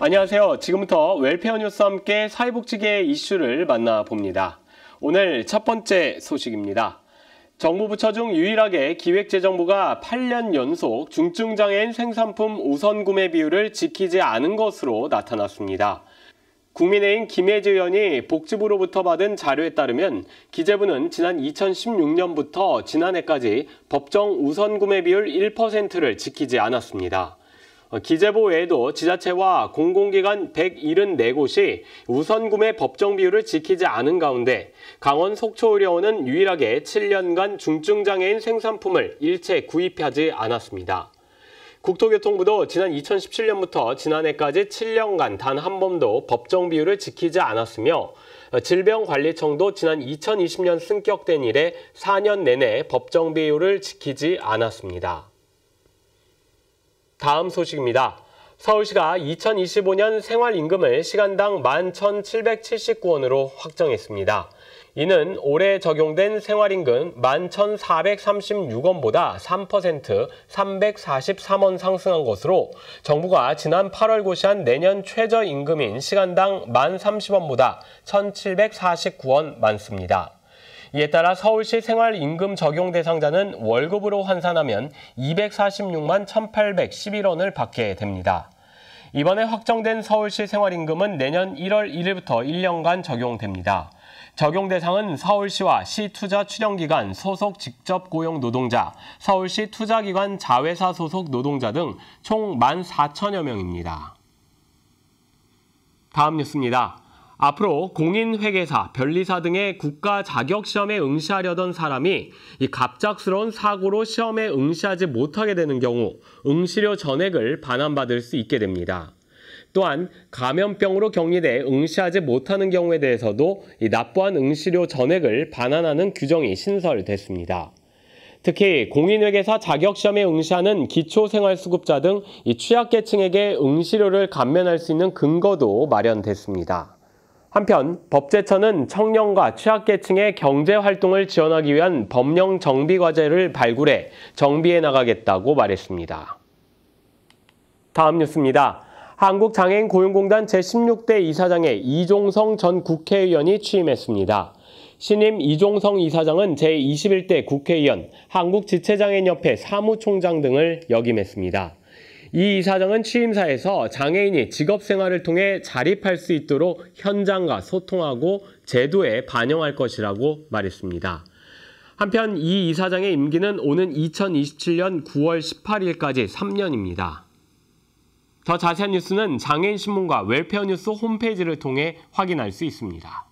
안녕하세요. 지금부터 웰페어 뉴스 와 함께 사회복지계 의 이슈를 만나봅니다. 오늘 첫 번째 소식입니다. 정부 부처 중 유일하게 기획재정부가 8년 연속 중증장애인 생산품 우선 구매 비율을 지키지 않은 것으로 나타났습니다. 국민의힘 김혜지 의원이 복지부로부터 받은 자료에 따르면 기재부는 지난 2016년부터 지난해까지 법정 우선 구매 비율 1%를 지키지 않았습니다. 어, 기재부 외에도 지자체와 공공기관 174곳이 우선구매 법정 비율을 지키지 않은 가운데 강원 속초의료원은 유일하게 7년간 중증장애인 생산품을 일체 구입하지 않았습니다. 국토교통부도 지난 2017년부터 지난해까지 7년간 단 한 번도 법정 비율을 지키지 않았으며 어, 질병관리청도 지난 2020년 승격된 이래 4년 내내 법정 비율을 지키지 않았습니다. 다음 소식입니다. 서울시가 2025년 생활임금을 시간당 11,779원으로 확정했습니다. 이는 올해 적용된 생활임금 11,436원보다 3% 343원 상승한 것으로 정부가 지난 8월 고시한 내년 최저임금인 시간당 1,030원보다 0 1,749원 많습니다. 이에 따라 서울시 생활임금 적용 대상자는 월급으로 환산하면 246만 1,811원을 받게 됩니다. 이번에 확정된 서울시 생활임금은 내년 1월 1일부터 1년간 적용됩니다. 적용 대상은 서울시와 시투자 출연기관 소속 직접 고용 노동자, 서울시 투자기관 자회사 소속 노동자 등 총 14,000여 명입니다. 다음 뉴스입니다. 앞으로 공인회계사, 변리사 등의 국가 자격시험에 응시하려던 사람이 이 갑작스러운 사고로 시험에 응시하지 못하게 되는 경우 응시료 전액을 반환받을 수 있게 됩니다. 또한 감염병으로 격리돼 응시하지 못하는 경우에 대해서도 납부한 응시료 전액을 반환하는 규정이 신설됐습니다. 특히 공인회계사 자격시험에 응시하는 기초생활수급자 등 취약계층에게 응시료를 감면할 수 있는 근거도 마련됐습니다. 한편 법제처는 청년과 취약계층의 경제활동을 지원하기 위한 법령 정비과제를 발굴해 정비해 나가겠다고 말했습니다. 다음 뉴스입니다. 한국장애인 고용공단 제16대 이사장의 이종성 전 국회의원이 취임했습니다. 신임 이종성 이사장은 제21대 국회의원, 한국지체장애인협회 사무총장 등을 역임했습니다. 이 이사장은 취임사에서 장애인이 직업 생활을 통해 자립할 수 있도록 현장과 소통하고 제도에 반영할 것이라고 말했습니다. 한편 이 이사장의 임기는 오는 2027년 9월 18일까지 3년입니다. 더 자세한 뉴스는 장애인신문과 웰페어뉴스 홈페이지를 통해 확인할 수 있습니다.